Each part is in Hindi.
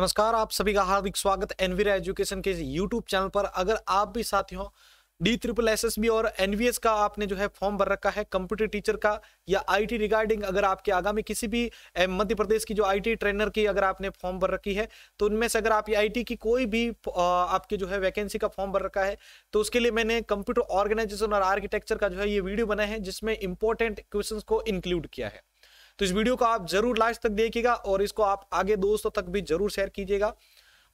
नमस्कार आप सभी का हार्दिक स्वागत एनवीरा एजुकेशन के यूट्यूब चैनल पर अगर आप भी साथी हो डी ट्रिपल एस और एनवीएस का आपने जो है फॉर्म भर रखा है कंप्यूटर टीचर का या आईटी रिगार्डिंग अगर आपके आगामी किसी भी मध्य प्रदेश की जो आईटी ट्रेनर की अगर आपने फॉर्म भर रखी है तो उनमें से अगर आप आईटी की कोई भी आपके जो है वैकेंसी का फॉर्म भर रखा है तो उसके लिए मैंने कंप्यूटर ऑर्गेनाइजेशन और आर्किटेक्चर का जो है ये वीडियो बनाया है जिसमें इंपॉर्टेंट क्वेश्चन को इंक्लूड किया है तो इस वीडियो को आप जरूर लास्ट तक देखिएगा और इसको आप आगे दोस्तों तक भी जरूर शेयर कीजिएगा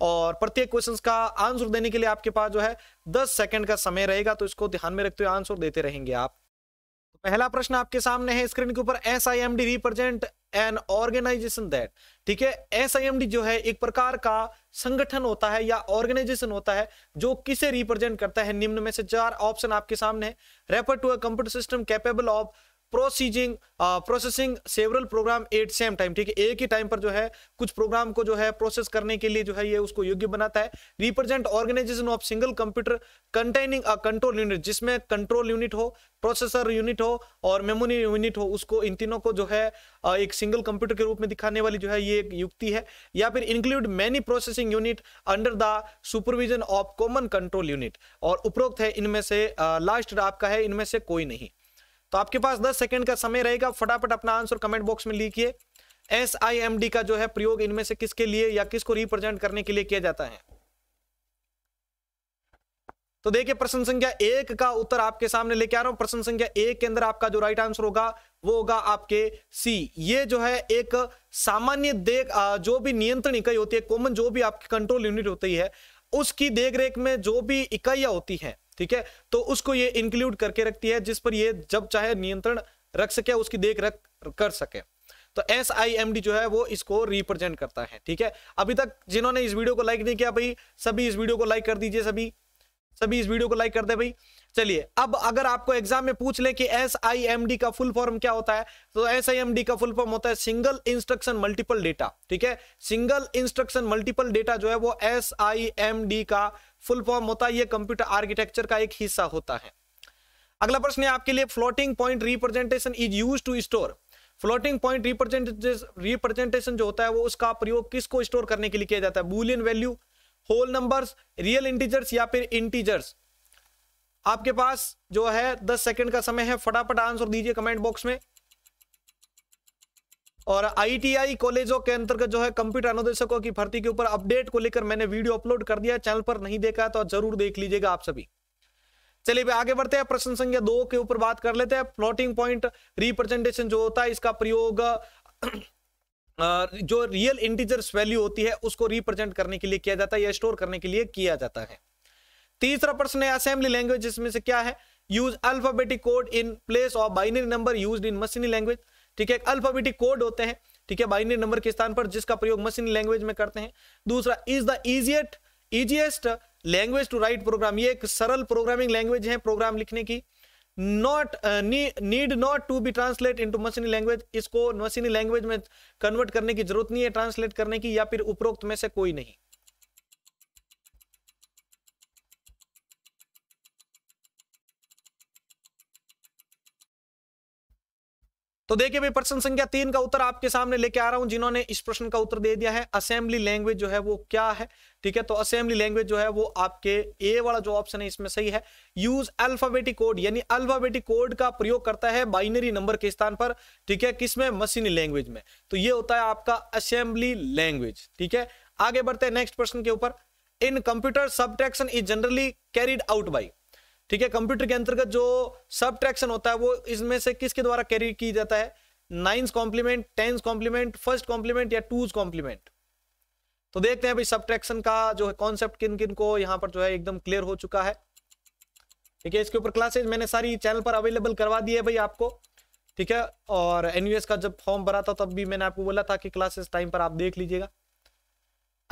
और प्रत्येक क्वेश्चन का आंसर देने के लिए आपके पास जो है दस सेकंड का समय रहेगा तो इसको ध्यान में रखते हुए आंसर देते रहेंगे आप तो पहला प्रश्न आपके सामने है स्क्रीन के ऊपर S I M D represent an organization that ठीक है एस आई एम डी जो है एक प्रकार का संगठन होता है या ऑर्गेनाइजेशन होता है जो किसे रिप्रेजेंट करता है निम्न में से चार ऑप्शन आपके सामने है refer to a computer system capable of proceeding processing several program at same time ठीक है एक ही टाइम पर जो है कुछ प्रोग्राम को जो है प्रोसेस करने के लिए जो है ये उसको योग्य बनाता है represent organization of single computer containing a control unit जिसमें कंट्रोल यूनिट हो प्रोसेसर यूनिट हो और मेमोरी यूनिट हो उसको इन तीनों को जो है uh, एक सिंगल कंप्यूटर के रूप में दिखाने वाली जो है ये एक युक्ति है या फिर include many processing unit under the supervision of common control unit और उपरोक्त है इनमें से लास्ट uh, आपका है इनमें से कोई नहीं तो आपके पास 10 सेकंड का समय रहेगा फटाफट अपना आंसर कमेंट बॉक्स में लिखिए एस आई एम डी का जो है प्रयोग इनमें से किसके लिए या किसको रिप्रेजेंट करने के लिए किया जाता है तो देखिए प्रश्न संख्या एक का उत्तर आपके सामने लेके आ रहा हूं प्रश्न संख्या एक के अंदर आपका जो राइट आंसर होगा वो होगा आपके सी ये जो है एक सामान्य देख जो भी नियंत्रण इकाई होती है कॉमन जो भी आपकी कंट्रोल यूनिट होती है उसकी देखरेख में जो भी इकाइयां होती है ठीक है तो उसको ये इंक्लूड करके रखती है जिस पर ये जब चाहे नियंत्रण रख सके उसकी देख रख कर सके तो एस आई एम डी जो है वो इसको रिप्रेजेंट करता है ठीक है अभी तक जिन्होंने इस वीडियो को लाइक नहीं किया भाई सभी इस वीडियो को लाइक कर दीजिए सभी सभी इस वीडियो को लाइक कर दे भाई चलिए अब अगर आपको एग्जाम में पूछ ले कि एस आई एम डी का फुल फॉर्म क्या होता है तो एस आई एम डी का फुल फॉर्म होता है सिंगल इंस्ट्रक्शन मल्टीपल डेटा ठीक है सिंगल इंस्ट्रक्शन मल्टीपल डेटा जो है वो एस आई एम डी का फुल फॉर्म होता है ये कंप्यूटर आर्किटेक्चर का एक हिस्सा होता है अगला प्रश्न है आपके लिए floating point representation is use to store floating point representation जो होता है वो उसका प्रयोग किसको स्टोर करने के लिए किया जाता है boolean value whole numbers real integers या फिर इंटीजर्स आपके पास जो है दस सेकंड का समय है फटाफट आंसर दीजिए कमेंट बॉक्स में और आईटीआई कॉलेजों के अंतर्गत जो है कंप्यूटर अनुदेशकों की भर्ती के ऊपर अपडेट को लेकर मैंने वीडियो अपलोड कर दिया चैनल पर नहीं देखा तो जरूर देख लीजिएगा आप सभी चलिए आगे बढ़ते हैं प्रश्न संख्या दो के ऊपर बात कर लेते हैं फ्लोटिंग पॉइंट रिप्रेजेंटेशन जो होता है इसका प्रयोग जो रियल इंटीजर्स वैल्यू होती है उसको रिप्रेजेंट करने के लिए किया जाता है या स्टोर करने के लिए किया जाता है तीसरा प्रश्न है असेंबली लैंग्वेज जिसमें से क्या है use alphabetic code in place of binary number use in मशीनी लैंग्वेज ठीक है अल्फाबेटिक कोड होते हैं ठीक है बाइनरी नंबर के स्थान पर जिसका प्रयोग मशीन लैंग्वेज में करते हैं दूसरा is the easiest easiest language to write program ये एक सरल प्रोग्रामिंग लैंग्वेज है प्रोग्राम लिखने की not need not to be translate into मशीनी लैंग्वेज इसको मशीनी लैंग्वेज में कन्वर्ट करने की जरूरत नहीं है ट्रांसलेट करने की या फिर उपरोक्त में से कोई नहीं तो देखिए भाई प्रश्न संख्या तीन का उत्तर आपके सामने लेके आ रहा हूं जिन्होंने इस प्रश्न का उत्तर दे दिया है असेंबली लैंग्वेज जो है वो क्या है ठीक है तो असेंबली लैंग्वेज जो है वो आपके ए वाला जो ऑप्शन है इसमें सही है यूज अल्फाबेटिक कोड यानी अल्फाबेटिक कोड का प्रयोग करता है बाइनरी नंबर के स्थान पर ठीक है किसमें मशीनी लैंग्वेज में तो ये होता है आपका असेंबली लैंग्वेज ठीक है आगे बढ़ते हैं नेक्स्ट प्रश्न के ऊपर in computer subtraction is generally carried out by ठीक है कंप्यूटर के अंतर्गत जो ट्रैक्शन होता है वो इसमें से किसके द्वारा कैरी की जाता है nine's complement ten's complement first complement या टूज कॉम्प्लीमेंट तो देखते हैं भाई सब्ट्रैक्शन का जो है कॉन्सेप्ट किन किन को यहां पर जो है एकदम क्लियर हो चुका है ठीक है इसके ऊपर क्लासेज मैंने सारी चैनल पर अवेलेबल करवा दी है भाई आपको ठीक है और एनयूएस का जब फॉर्म भरा था तब भी मैंने आपको बोला था कि क्लासेस टाइम पर आप देख लीजिएगा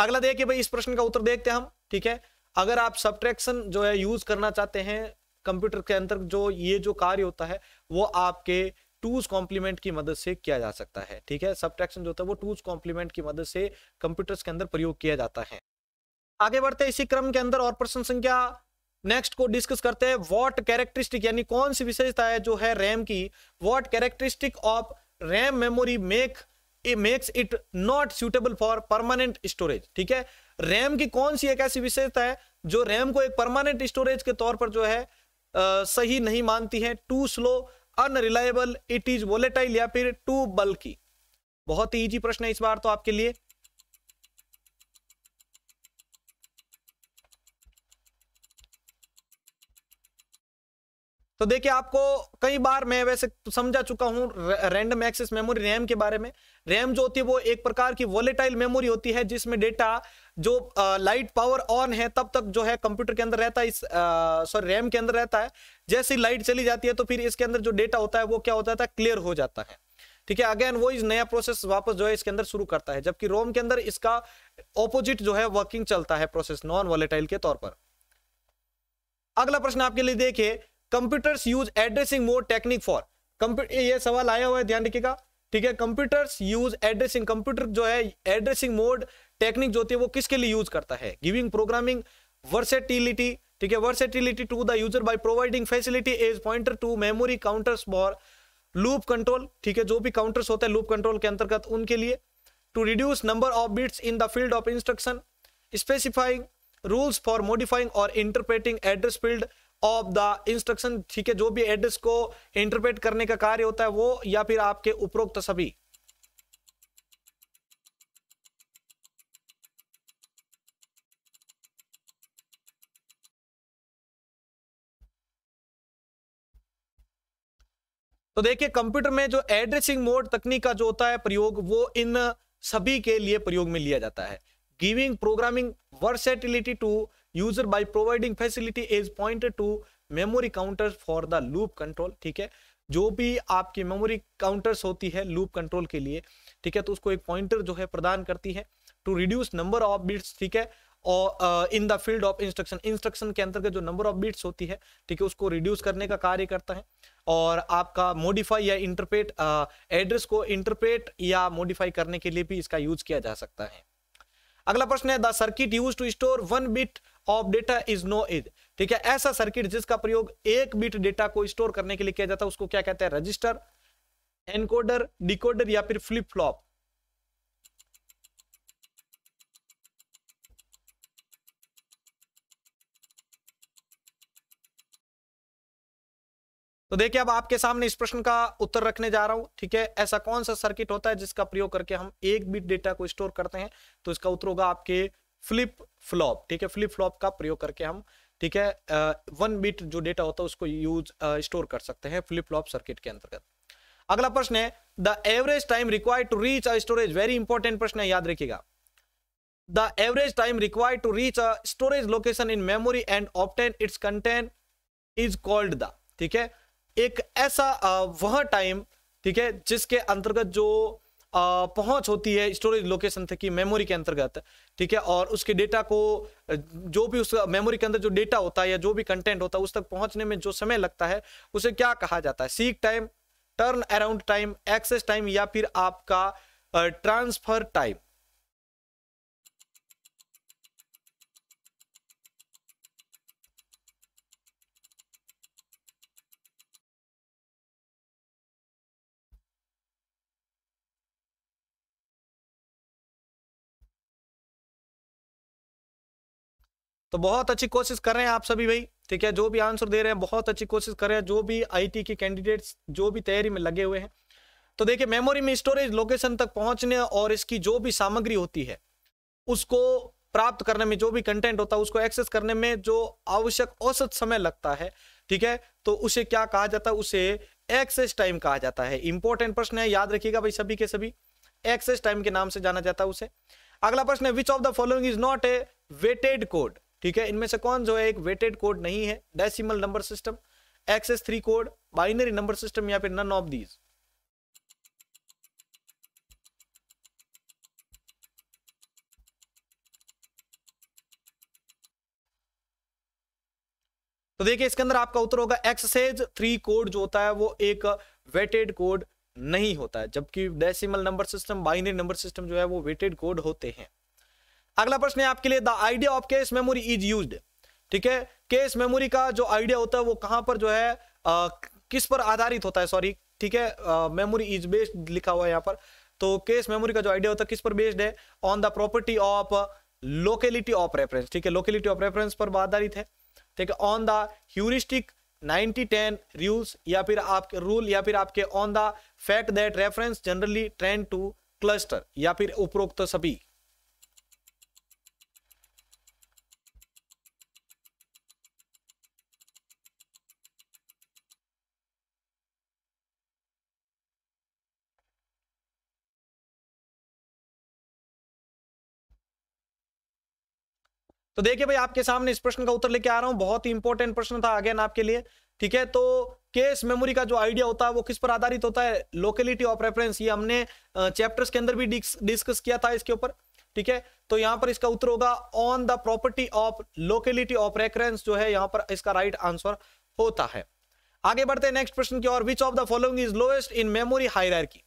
अगला देखिए भाई इस प्रश्न का उत्तर देखते हैं हम ठीक है अगर आप सब्ट्रैक्शन जो है यूज करना चाहते हैं कंप्यूटर के अंदर जो ये जो कार्य होता है वो आपके टूज कॉम्प्लीमेंट की मदद से किया जा सकता है ठीक है सब्ट्रैक्शन जो होता है वो टूज कॉम्प्लीमेंट की मदद से कंप्यूटर्स के अंदर प्रयोग किया जाता है आगे बढ़ते इसी क्रम के अंदर और प्रश्न संख्या नेक्स्ट को डिस्कस करते हैं व्हाट कैरेक्टरिस्टिक यानी कौन सी विशेषता है जो है रैम की what characteristic of RAM memory make makes it not suitable for permanent storage ठीक है रैम की कौन सी एक ऐसी विशेषता है जो रैम को एक परमानेंट स्टोरेज के तौर पर जो है आ, सही नहीं मानती है too slow unreliable it is volatile या फिर टू बल्कि बहुत ही ईजी प्रश्न है इस बार तो आपके लिए तो देखिए आपको कई बार मैं वैसे समझा चुका हूं रैंडम एक्सेस मेमोरी रैम के बारे में रैम जो होती है वो एक प्रकार की वॉलेटाइल मेमोरी होती है जिसमें डेटा जो लाइट पावर ऑन है तब तक जो है कंप्यूटर के अंदर रहता है इस सॉरी रैम के अंदर रहता है जैसे लाइट चली जाती है तो फिर इसके अंदर जो डेटा होता है वो क्या होता है क्लियर हो जाता है ठीक है अगेन वो इस नया प्रोसेस वापस जो है इसके अंदर शुरू करता है जबकि रोम के अंदर इसका ऑपोजिट जो है वर्किंग चलता है प्रोसेस नॉन वॉलेटाइल के तौर पर अगला प्रश्न आपके लिए देखिए computers use addressing mode technique for ये सवाल आया हुआ है ध्यान रखिएगा ठीक है कंप्यूटर्स यूज एड्रेसिंग कंप्यूटर जो है एड्रेसिंग मोड टेक्निक जो होती है वो किसके लिए यूज करता है गिविंग प्रोग्रामिंग वर्सेटिलिटी ठीक है versatility to the user by providing facility as pointer to memory counters for loop control ठीक है जो भी काउंटर्स होते हैं लूप कंट्रोल के अंतर्गत उनके लिए to reduce number of bits in the field of instruction specifying rules for modifying और interpreting address field of the instruction ठीक है जो भी एड्रेस को इंटरप्रेट करने का कार्य होता है वो या फिर आपके उपरोक्त सभी तो देखिए कंप्यूटर में जो एड्रेसिंग मोड तकनीक का जो होता है प्रयोग वो इन सभी के लिए प्रयोग में लिया जाता है giving programming versatility to user by providing facility is point to memory counter for the loop control ठीक है जो भी आपकी मेमोरी काउंटर्स होती है लूप कंट्रोल के लिए ठीक है तो उसको एक पॉइंटर जो है प्रदान करती है to reduce number of bits ठीक है और in the field of instruction instruction के अंतर्गत जो नंबर ऑफ बिट्स होती है ठीक है उसको रिड्यूस करने का कार्य करता है और आपका मॉडिफाई या इंटरप्रेट एड्रेस को इंटरप्रेट या मॉडिफाई करने के लिए भी इसका यूज किया जा सकता है अगला प्रश्न है the circuit use to store one bit of data is no is ठीक है ऐसा सर्किट जिसका प्रयोग एक बिट डेटा को स्टोर करने के लिए किया जाता है उसको क्या कहते हैं रजिस्टर एनकोडर डिकोडर या फिर फ्लिप फ्लॉप तो देखिए अब आपके सामने इस प्रश्न का उत्तर रखने जा रहा हूं ठीक है ऐसा कौन सा सर्किट होता है जिसका प्रयोग करके हम एक बिट डेटा को स्टोर करते हैं तो इसका उत्तर होगा आपके फ्लिप फ्लॉप ठीक है फ्लिप फ्लॉप का प्रयोग करके हम ठीक है वन बिट जो डेटा होता है उसको यूज स्टोर कर सकते हैं फ्लिप फ्लॉप सर्किट के अंतर्गत अगला प्रश्न है the average time require to reach a storage very important प्रश्न है याद रखिएगा the average time require to reach a storage location in memory and obtain its content is called the ठीक है एक ऐसा वह टाइम ठीक है जिसके अंतर्गत जो पहुंच होती है स्टोरेज लोकेशन तक की मेमोरी के अंतर्गत ठीक है और उसके डेटा को जो भी उस मेमोरी के अंदर जो डेटा होता है या जो भी कंटेंट होता है उस तक पहुंचने में जो समय लगता है उसे क्या कहा जाता है seek time turn around time access time या फिर आपका ट्रांसफर टाइम तो बहुत अच्छी कोशिश कर रहे हैं आप सभी भाई ठीक है जो भी आंसर दे रहे हैं बहुत अच्छी कोशिश कर रहे हैं जो भी आईटी के कैंडिडेट्स जो भी तैयारी में लगे हुए हैं तो देखिए मेमोरी में स्टोरेज लोकेशन तक पहुंचने और इसकी जो भी सामग्री होती है उसको प्राप्त करने में जो भी कंटेंट होता है उसको एक्सेस करने में जो आवश्यक औसत समय लगता है ठीक है तो उसे क्या कहा जाता है उसे एक्सेस टाइम कहा जाता है इंपॉर्टेंट प्रश्न है याद रखिएगा भाई सभी के सभी एक्सेस टाइम के नाम से जाना जाता है उसे अगला प्रश्न है which of the following is not a weighted code ठीक है इनमें से कौन जो है एक वेटेड कोड नहीं है decimal number system excess three code binary number system या फिर नन ऑफ दीज तो देखिए इसके अंदर आपका उत्तर होगा एक्सेज थ्री कोड जो होता है वो एक वेटेड कोड नहीं होता है जबकि decimal number system binary number system जो है वो वेटेड कोड होते हैं अगला प्रश्न है आपके लिए the idea of cache memory is use ठीक है केस मेमोरी का जो आइडिया होता है वो कहां पर जो है आ, किस पर आधारित होता है सॉरी ठीक है मेमोरी इज बेस्ड लिखा हुआ है यहाँ पर तो केस मेमोरी का जो आइडिया होता है किस पर बेस्ड है on the property of locality of reference ठीक है लोकेलिटी ऑफ रेफरेंस पर आधारित है ठीक है on the heuristic 90 ten rules या फिर आपके रूल या फिर आपके on the fact that reference generally trend to cluster या फिर उपरोक्त सभी तो देखिए भाई आपके सामने इस प्रश्न का उत्तर लेके आ रहा हूं बहुत ही इंपॉर्टेंट प्रश्न था अगेन आपके लिए ठीक है तो केस मेमोरी का जो आइडिया होता है वो किस पर आधारित होता है लोकेलिटी ऑफ रेफरेंस ये हमने चैप्टर्स के अंदर भी डिस्कस किया था इसके ऊपर ठीक है तो यहां पर इसका उत्तर होगा on the property of locality of reference जो है यहां पर इसका राइट right आंसर होता है आगे बढ़ते हैं नेक्स्ट प्रश्न की और which of the following is lowest in memory hierarchy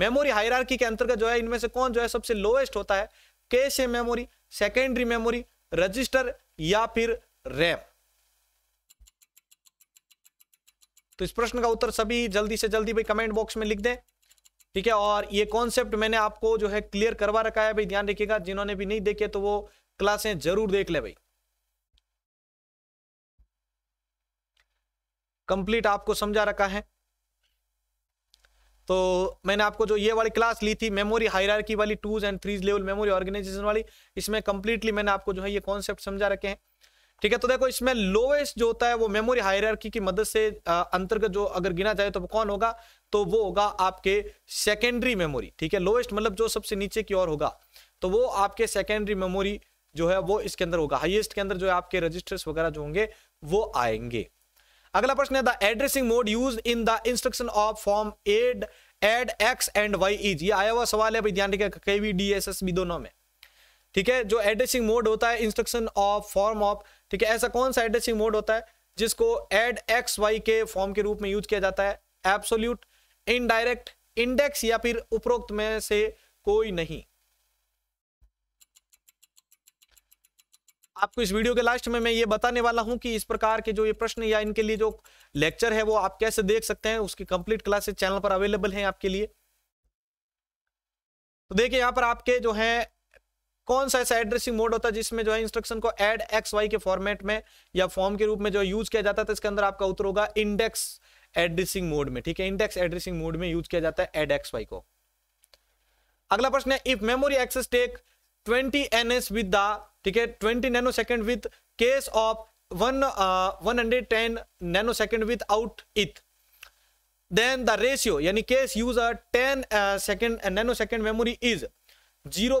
memory hierarchy के अंतर्गत जो है इनमें से कौन जो है सबसे लोएस्ट होता है cache memory secondary memory register या फिर रैम तो इस प्रश्न का उत्तर सभी जल्दी से जल्दी भाई कमेंट बॉक्स में लिख दें ठीक है और ये कॉन्सेप्ट मैंने आपको जो है क्लियर करवा रखा है भाई ध्यान रखिएगा जिन्होंने भी नहीं देखे तो वो क्लासें जरूर देख ले भाई कंप्लीट आपको समझा रखा है तो मैंने आपको जो ये वाली क्लास ली थी मेमोरी हायरार्की वाली twos and threes level memory organization वाली इसमें कंप्लीटली मैंने आपको जो है ये कॉन्सेप्ट समझा रखे हैं ठीक है तो देखो इसमें लोवेस्ट जो होता है वो मेमोरी हायरार्की की मदद से अंतर्गत जो अगर गिना जाए तो कौन होगा तो वो होगा आपके सेकेंडरी मेमोरी ठीक है लोवेस्ट मतलब जो सबसे नीचे की ओर होगा तो वो आपके सेकेंडरी मेमोरी जो है वो इसके अंदर होगा हाईएस्ट के अंदर जो है आपके रजिस्टर्स वगैरह जो होंगे वो आएंगे अगला प्रश्न है the addressing mode use in the instruction of form add add X and Y is ये आया हुआ सवाल है ध्यान केवी डी एस एस बी दोनों में ठीक है जो एड्रेसिंग मोड होता है इंस्ट्रक्शन ऑफ फॉर्म ऑफ ठीक है ऐसा कौन सा एड्रेसिंग मोड होता है जिसको एड एक्स वाई के फॉर्म के रूप में यूज किया जाता है एब्सोल्यूट इनडायरेक्ट इंडेक्स या फिर उपरोक्त में से कोई नहीं आपको इस वीडियो के लास्ट में मैं ये बताने वाला हूँ कि इस प्रकार के जो ये प्रश्न या इनके लिए जो लेक्चर है वो आप कैसे देख सकते हैं उसकी कंप्लीट क्लासेस चैनल पर अवेलेबल हैं आपके लिए तो देखिए यहाँ पर आपके जो है कौन सा ऐसा एड्रेसिंग मोड होता है जिसमें जो है इंस्ट्रक्शन को एड एक्स वाई के फॉर्मेट में या फॉर्म के रूप में जो यूज किया जाता है तो इसके अंदर आपका उत्तर होगा इंडेक्स एड्रेसिंग मोड में ठीक है इंडेक्स एड्रेसिंग मोड में यूज किया जाता है एड एक्स वाई को अगला प्रश्न है if memory access take twenty N S with the ठीक है twenty nano second with cache of one one hundred ten nano second without it then the ratio यानी cache use a ten second nano second memory is zero zero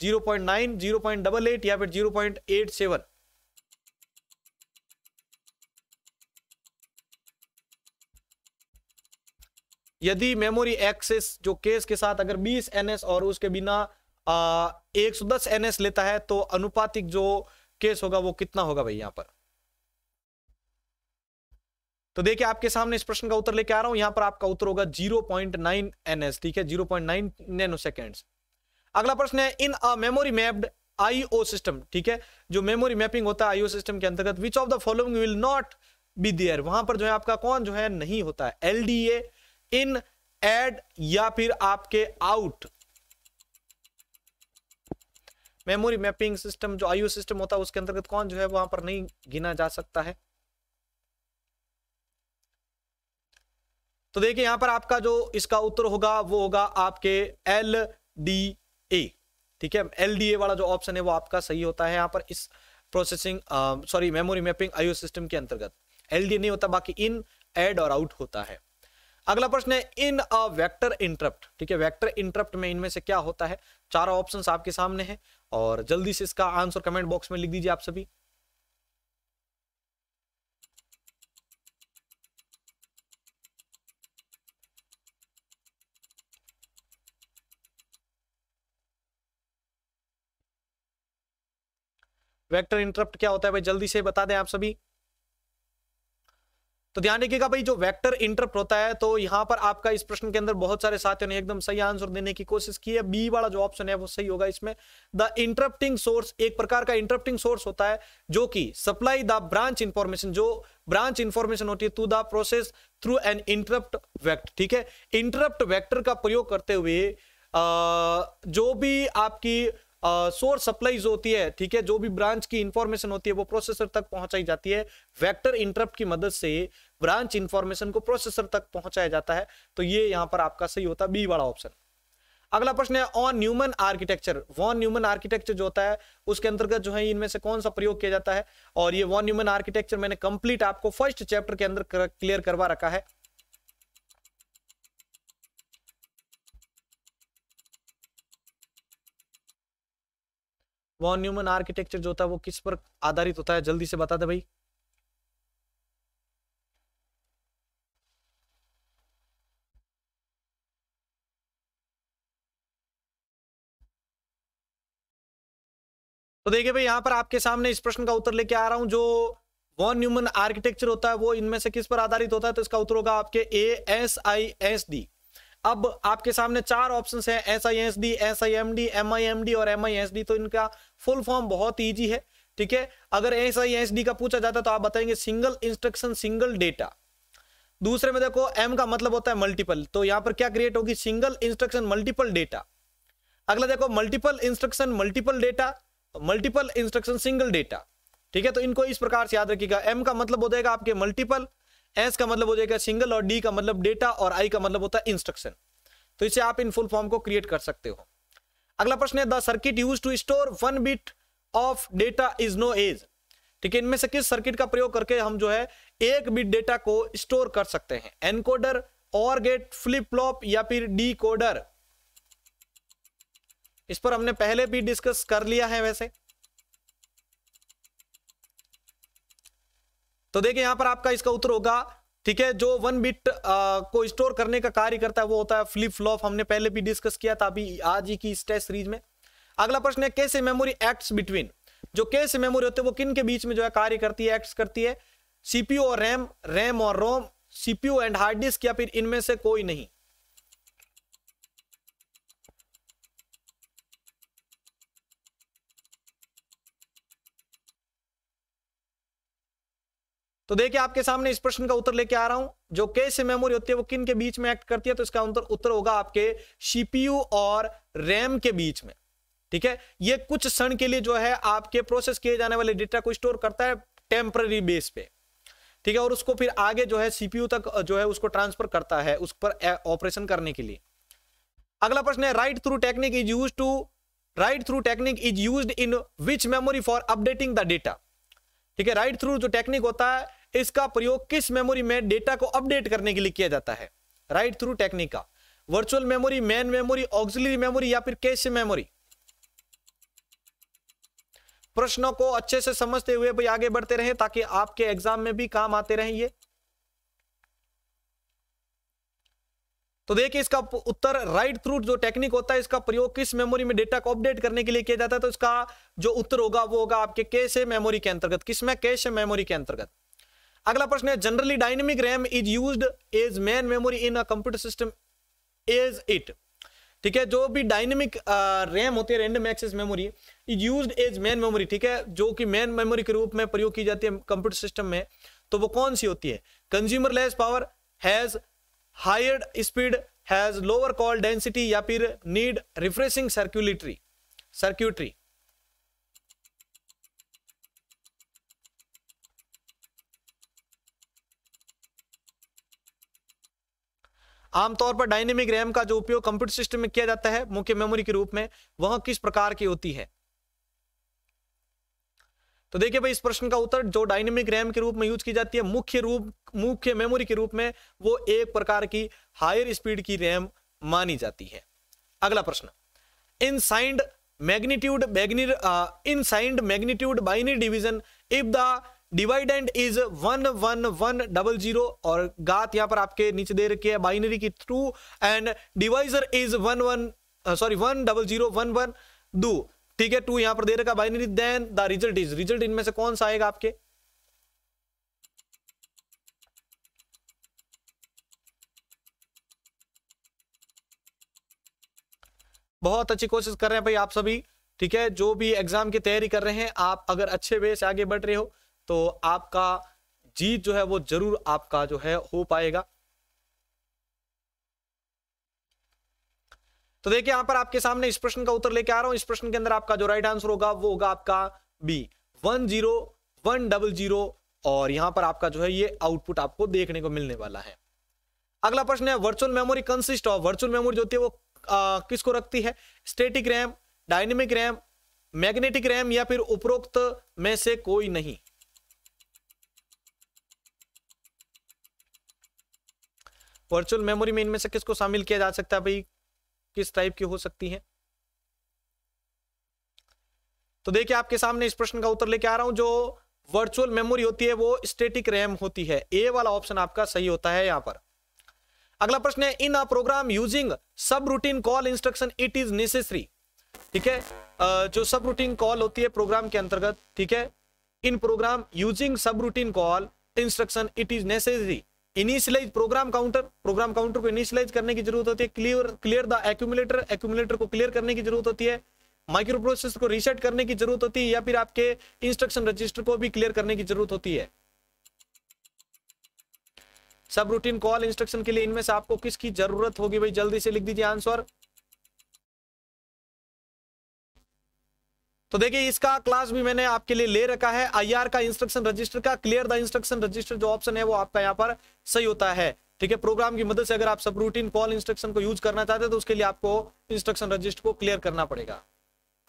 zero point point nine nine three point double eight या फिर जीरो पॉइंट एट सेवन यदि मेमोरी एक्सेस जो केस के साथ अगर 20 एनएस और उसके बिना एक सौ दस एन लेता है तो अनुपातिक जो केस होगा वो कितना होगा भाई यहां पर तो देखिए आपके सामने इस प्रश्न का उत्तर लेके आ रहा हूं यहां पर आपका उत्तर होगा 0.9 एनएस ठीक है 0.9 नैनो सेकेंड्स अगला प्रश्न है in a memory mapped IO system ठीक है जो मेमोरी मैपिंग होता है आईओ सिस्टम के अंतर्गत which of the following will not be there वहां पर जो है आपका कौन जो है नहीं होता है एलडीए इन एड या फिर आपके आउट मेमोरी मैपिंग सिस्टम जो आयु सिस्टम होता है उसके अंतर्गत कौन जो है वहां पर नहीं गिना जा सकता है तो देखिए यहां पर आपका जो इसका उत्तर होगा वो होगा आपके एल डी ए ठीक है एल डी ए वाला जो ऑप्शन है वो आपका सही होता है यहाँ पर इस processing sorry memory mapping IO system के अंतर्गत एल डी ए नहीं होता बाकी इन एड और आउट होता है अगला प्रश्न है इन अ वेक्टर इंटरप्ट ठीक है वेक्टर इंटरप्ट में इनमें से क्या होता है चार ऑप्शंस आपके सामने हैं और जल्दी से इसका आंसर कमेंट बॉक्स में लिख दीजिए आप सभी वेक्टर इंटरप्ट क्या होता है भाई जल्दी से बता दें आप सभी तो ध्यान रखिएगा भाई जो वेक्टर इंटरप्ट होता है तो यहां पर आपका इस प्रश्न के अंदर बहुत सारे साथियों ने एकदम सही आंसर देने की कोशिश की है बी वाला जो ऑप्शन है वो सही होगा इसमें द इंटरप्टिंग सोर्स एक प्रकार का इंटरप्टिंग सोर्स होता है जो कि सप्लाई द ब्रांच इंफॉर्मेशन जो ब्रांच इंफॉर्मेशन होती है to the process through an interrupt vector ठीक है इंटरप्ट वैक्टर का प्रयोग करते हुए आ, जो भी आपकी सोर्स सप्लाई जो होती है ठीक है जो भी ब्रांच की इंफॉर्मेशन होती है वो प्रोसेसर तक पहुंचाई जाती है वेक्टर इंटरप्ट की मदद से ब्रांच इंफॉर्मेशन को प्रोसेसर तक पहुंचाया जाता है तो ये यहां पर आपका सही होता है बी वाला ऑप्शन अगला प्रश्न है von Neumann architecture von Neumann architecture जो होता है उसके अंतर्गत जो है इनमें से कौन सा प्रयोग किया जाता है और ये वॉन न्यूमन आर्किटेक्चर मैंने कंप्लीट आपको फर्स्ट चैप्टर के अंदर क्लियर करवा रखा है वॉन न्यूमन आर्किटेक्चर जो होता है वो किस पर आधारित होता है जल्दी से बता दे भाई तो देखिए भाई यहां पर आपके सामने इस प्रश्न का उत्तर लेके आ रहा हूं जो वॉन न्यूमन आर्किटेक्चर होता है वो इनमें से किस पर आधारित होता है तो इसका उत्तर होगा आपके A S I S D अब आपके सामने चार ऑप्शंस हैं S I S D S I M D M I M D और एम आई एस डी तो इनका फुल फॉर्म बहुत ईजी है ठीक है अगर एस आई एस डी का पूछा जाता तो आप बताएंगे सिंगल इंस्ट्रक्शन सिंगल डेटा दूसरे में देखो एम का मतलब होता है मल्टीपल तो यहां पर क्या क्रिएट होगी सिंगल इंस्ट्रक्शन मल्टीपल डेटा अगला देखो multiple instruction multiple data multiple instruction single data ठीक है तो इनको इस प्रकार से याद रखिएगा एम का मतलब हो जाएगा आपके मल्टीपल एस का मतलब हो जाएगा सिंगल और डी का मतलब डेटा और आई का मतलब होता है इंस्ट्रक्शन तो इसे आप इन फुल फॉर्म को क्रिएट कर सकते हो अगला प्रश्न है the circuit use to store one bit of data is known as ठीक है इनमें से किस सर्किट का प्रयोग करके हम जो है एक बिट डेटा को स्टोर कर सकते हैं एनकोडर और गेट फ्लिप फ्लॉप या फिर डी कोडर इस पर हमने पहले भी डिस्कस कर लिया है वैसे तो देखिए यहां पर आपका इसका उत्तर होगा ठीक है जो वन बिट को स्टोर करने का कार्य करता है वो होता है फ्लिप फ्लॉप हमने पहले भी डिस्कस किया था अभी आज ही की स्टेस सीरीज में अगला प्रश्न है कैसे मेमोरी एक्ट बिटवीन जो कैसे मेमोरी होते हैं वो किन के बीच में जो है कार्य करती है एक्ट्स करती है सीपीयू और रैम रैम और ROM CPU and hard disk या फिर इनमें से कोई नहीं तो देखिए आपके सामने इस प्रश्न का उत्तर लेके आ रहा हूं जो के से मेमोरी होती है वो किन के बीच में एक्ट करती है तो इसका उत्तर उत्तर होगा आपके सीपीयू और रैम के बीच में ठीक है ये कुछ क्षण के लिए जो है आपके प्रोसेस किए जाने वाले डेटा को स्टोर करता है टेम्पररी बेस पे ठीक है और उसको फिर आगे जो है सीपीयू तक जो है उसको ट्रांसफर करता है उस पर ऑपरेशन करने के लिए अगला प्रश्न है write through technique is use to write through technique is use in which memory for updating the data ठीक है राइट थ्रू जो टेक्निक होता है इसका प्रयोग किस मेमोरी में डेटा को अपडेट करने के लिए किया जाता है राइट थ्रू टेक्निक का virtual memory main memory auxiliary memory या फिर कैश मेमोरी प्रश्नों को अच्छे से समझते हुए भी आगे बढ़ते रहें ताकि आपके एग्जाम में भी काम आते रहें ये तो देखिए इसका उत्तर राइट थ्रू जो टेक्निक होता है इसका प्रयोग किस मेमोरी में डेटा को अपडेट करने के लिए किया जाता है तो इसका जो उत्तर होगा वो होगा आपके कैश मेमोरी के अंतर्गत किसमें कैश मेमोरी के अंतर्गत अगला प्रश्न है generally dynamic RAM is use as main memory in a computer system as it ठीक है जो भी डायनेमिक रैम होती है random access memory is use as main memory ठीक है जो कि मेन मेमोरी के रूप में प्रयोग की जाती है कंप्यूटर सिस्टम में तो वो कौन सी होती है consumer less power has higher speed has lower call density या फिर नीड रिफ्रेशिंग सर्क्यूलिटरी सर्क्यूटरी आमतौर पर डायनेमिक रैम का जो उपयोग कंप्यूटर सिस्टम में किया जाता है मुख्य मेमोरी के रूप में वह किस प्रकार की होती है तो देखिए भाई इस प्रश्न का उत्तर जो डायनेमिक रैम के रूप में यूज की जाती है मुख्य रूप मुख्य मेमोरी के रूप में वो एक प्रकार की हायर स्पीड की रैम मानी जाती है अगला प्रश्न in signed magnitude in signed magnitude binary division if the dividend is one one one double zero और गात यहां पर आपके नीचे दे रखी है बाइनरी की थ्रू and divisor is one one sorry one double zero one one दो ठीक है टू यहां पर दे रखा binary then the result is result इनमें से कौन सा आएगा आपके बहुत अच्छी कोशिश कर रहे हैं भाई आप सभी ठीक है जो भी एग्जाम की तैयारी कर रहे हैं आप अगर अच्छे वे से आगे बढ़ रहे हो तो आपका जीत जो है वो जरूर आपका जो है हो पाएगा तो देखिए यहां पर आपके सामने इस प्रश्न का उत्तर लेके आ रहा हूं इस प्रश्न के अंदर आपका जो राइट आंसर होगा वो होगा आपका B one zero one double zero और यहां पर आपका जो है ये आउटपुट आपको देखने को मिलने वाला है अगला प्रश्न है virtual memory consist of virtual memory जो होती है वो आ, किसको रखती है static RAM dynamic RAM magnetic RAM या फिर उपरोक्त में से कोई नहीं वर्चुअल मेमोरी में इनमें से किसको शामिल किया जा सकता है भाई किस टाइप की हो सकती है तो देखिए आपके सामने इस प्रश्न का उत्तर लेके आ रहा हूं जो वर्चुअल मेमोरी होती है वो स्टेटिक रैम होती है ए वाला ऑप्शन आपका सही होता है यहां पर अगला प्रश्न है in a program using subroutine call instruction it is necessary ठीक है जो सब रूटीन कॉल होती है प्रोग्राम के अंतर्गत ठीक है in program using subroutine call instruction it is necessary initialise program counter program counter को इनिशियलाइज करने की जरूरत होती है clear clear the accumulator accumulator को क्लियर करने की जरूरत होती है माइक्रो को रीसेट करने की जरूरत होती है या फिर आपके इंस्ट्रक्शन रजिस्टर को भी क्लियर करने की जरूरत होती है सब रूटीन कॉल इंस्ट्रक्शन के लिए इनमें से आपको किसकी जरूरत होगी भाई जल्दी से लिख दीजिए आंसर तो देखिए इसका क्लास भी मैंने आपके लिए ले रखा है आईआर का इंस्ट्रक्शन रजिस्टर का क्लियर द इंस्ट्रक्शन रजिस्टर जो ऑप्शन है वो आपका यहाँ पर सही होता है ठीक है प्रोग्राम की मदद से अगर आप सब रूटीन कॉल इंस्ट्रक्शन को यूज करना चाहते हैं तो उसके लिए आपको इंस्ट्रक्शन रजिस्टर को क्लियर करना पड़ेगा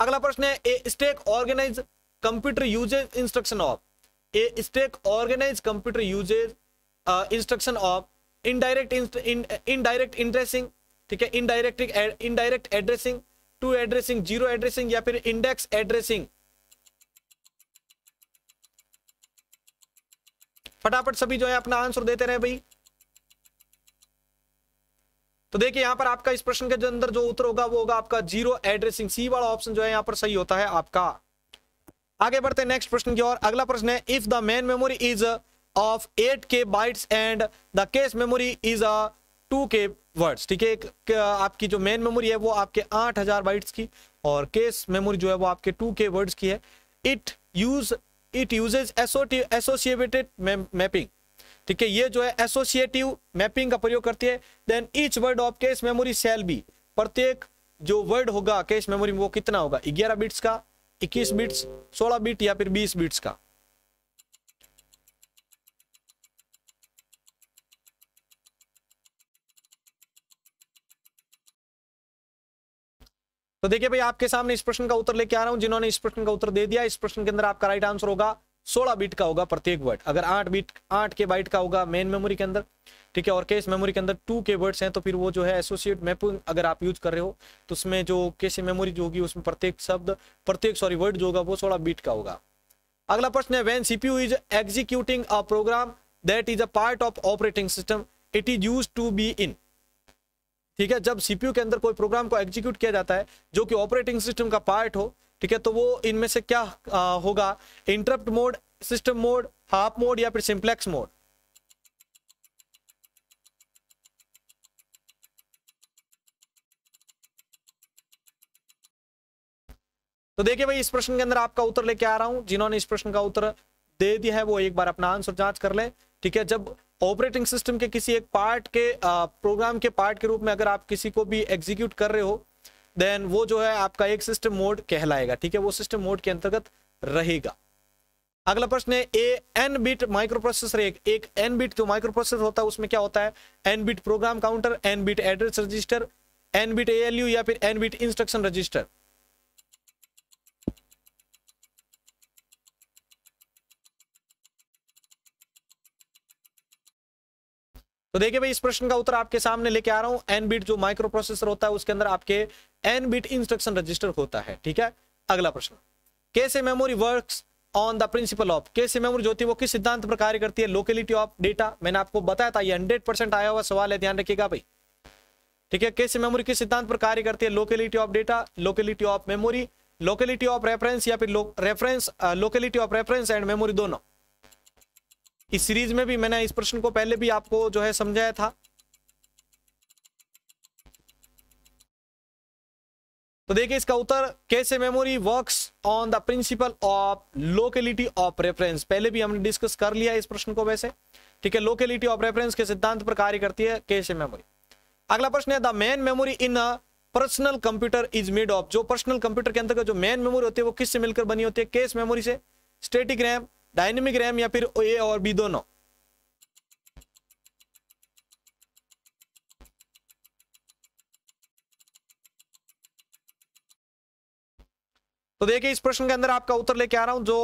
अगला प्रश्न है a stack organise computer uses instruction of a stack organise computer uses instruction of indirect indirect addressing ठीक है indirect indirect addressing two addressing zero addressing या फिर इंडेक्स एड्रेसिंग फटाफट सभी जो है अपना आंसर देते रहे भाई तो देखिए यहां पर आपका इस प्रश्न के अंदर जो उत्तर होगा वो होगा आपका जीरो एड्रेसिंग सी वाला ऑप्शन जो है यहां पर सही होता है आपका आगे बढ़ते हैं नेक्स्ट प्रश्न की ओर अगला प्रश्न है if the main memory is of 8k bytes and the cache memory is a 2k words ठीक है एक आपकी जो मेन मेमोरी है वो आपके 8000 बाइट्स की और केस मेमोरी जो है वो आपके 2k वर्ड्स की है it use it uses associated mapping ठीक है ये जो है एसोसिएटिव मैपिंग का प्रयोग करती है then each word of cache memory cell be प्रत्येक जो वर्ड होगा केस मेमोरी में वो कितना होगा ग्यारह बिट्स का इक्कीस बिट्स सोलह बिट या फिर बीस बिट्स का तो देखिए भाई आपके सामने इस प्रश्न का उत्तर लेके आ रहा हूं जिन्होंने इस प्रश्न का उत्तर दे दिया इस प्रश्न के अंदर आपका राइट आंसर होगा सोलह बीट का होगा प्रत्येक वर्ड अगर आठ बीट आठ के बाइट का होगा मेन मेमोरी के अंदर ठीक है और केस मेमोरी के अंदर टू के वर्ड्स हैं तो फिर वो जो है एसोसिएट मैपिंग अगर आप यूज कर रहे हो तो उसमें जो केस मेमोरी जो होगी उसमें प्रत्येक शब्द प्रत्येक सॉरी वर्ड जो होगा वो सोलह बीट का होगा अगला प्रश्न है when CP is executing a program that is a part of operating system it is use to be in ठीक है जब सीपीयू के अंदर कोई प्रोग्राम को एग्जीक्यूट किया जाता है जो कि ऑपरेटिंग सिस्टम का पार्ट हो ठीक है तो वो इनमें से क्या आ, होगा interrupt mode system mode half mode या फिर सिंप्लेक्स मोड तो देखिए भाई इस प्रश्न के अंदर आपका उत्तर लेके आ रहा हूं जिन्होंने इस प्रश्न का उत्तर दे दिया है वो एक बार अपना आंसर जांच कर ले ठीक है जब ऑपरेटिंग सिस्टम के किसी एक पार्ट के प्रोग्राम के पार्ट के रूप में अगर आप किसी को भी एग्जीक्यूट कर रहे हो देन वो जो है आपका एक सिस्टम मोड कहलाएगा ठीक है वो सिस्टम मोड के अंतर्गत रहेगा अगला प्रश्न है a N bit microprocessor एक एक एन बिट जो माइक्रो प्रोसेसर होता है उसमें क्या होता है N bit program counter N bit address register N bit ALU या फिर एन बिट इंस्ट्रक्शन रजिस्टर तो देखिए भाई इस प्रश्न का उत्तर आपके सामने लेके आ रहा हूं एन बीट जो माइक्रो प्रोसेसर होता है उसके अंदर आपके एन बीट इंस्ट्रक्शन रजिस्टर होता है ठीक है अगला प्रश्न cache memory works on the principle of cache memory जो होती है वो किस सिद्धांत पर कार्य करती है लोकेलिटी ऑफ डेटा मैंने आपको बताया था ये हंड्रेड परसेंट आया हुआ सवाल है ध्यान रखिएगा भाई ठीक है कैसे मेमोरी किस सिद्धांत पर कार्य करती है locality of data locality of memory locality of reference या फिर reference locality of reference and memory दोनों इस सीरीज में भी मैंने इस प्रश्न को पहले भी आपको जो है समझाया था तो देखिए इसका उत्तर cache memory works on the principle of locality of reference पहले भी हमने डिस्कस कर लिया इस प्रश्न को वैसे ठीक है लोकेलिटी ऑफ रेफरेंस के सिद्धांत पर कार्य करती है कैसे मेमोरी अगला प्रश्न है the main memory in personal computer is made of जो पर्सनल कंप्यूटर के अंतर्गत जो मेन मेमोरी होती है वो किससे मिलकर बनी होती है केस मेमोरी से स्टेटिक रैम डायनेमिक रैम या फिर ए और बी दोनों तो देखिए इस प्रश्न के अंदर आपका उत्तर लेके आ रहा हूं जो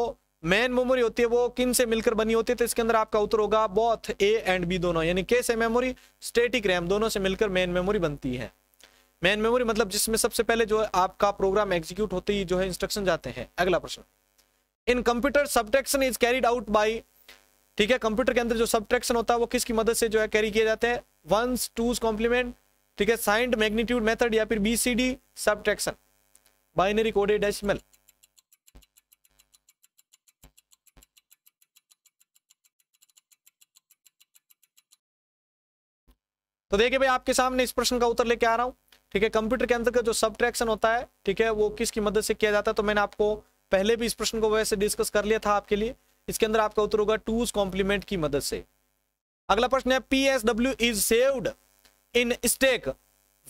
मेन मेमोरी होती है वो किन से मिलकर बनी होती है तो इसके अंदर आपका उत्तर होगा बोथ ए एंड बी दोनों यानी कैसे मेमोरी स्टेटिक रैम दोनों से मिलकर मेन मेमोरी बनती है मेन मेमोरी मतलब जिसमें सबसे पहले जो आपका प्रोग्राम एग्जीक्यूट होते ही जो है इंस्ट्रक्शन जाते हैं अगला प्रश्न in computer subtraction is carried out by ठीक है कंप्यूटर के अंदर जो सब्ट्रैक्शन होता है वो किसकी मदद से जो है कैरी किए जाते हैं वंस टूज कॉम्प्लीमेंट ठीक है साइंड मैग्नीट्यूड मेथड या फिर BCD subtraction binary coded decimal तो देखिए भाई आपके सामने इस प्रश्न का उत्तर लेके आ रहा हूं ठीक है कंप्यूटर के अंदर का जो सब्ट्रैक्शन होता है ठीक है वो किसकी मदद से किया जाता है तो मैंने आपको पहले भी इस प्रश्न को वैसे डिस्कस कर लिया था आपके लिए इसके अंदर आपका उत्तर होगा टूज कॉम्प्लीमेंट की मदद से अगला प्रश्न है P S W is saved in stack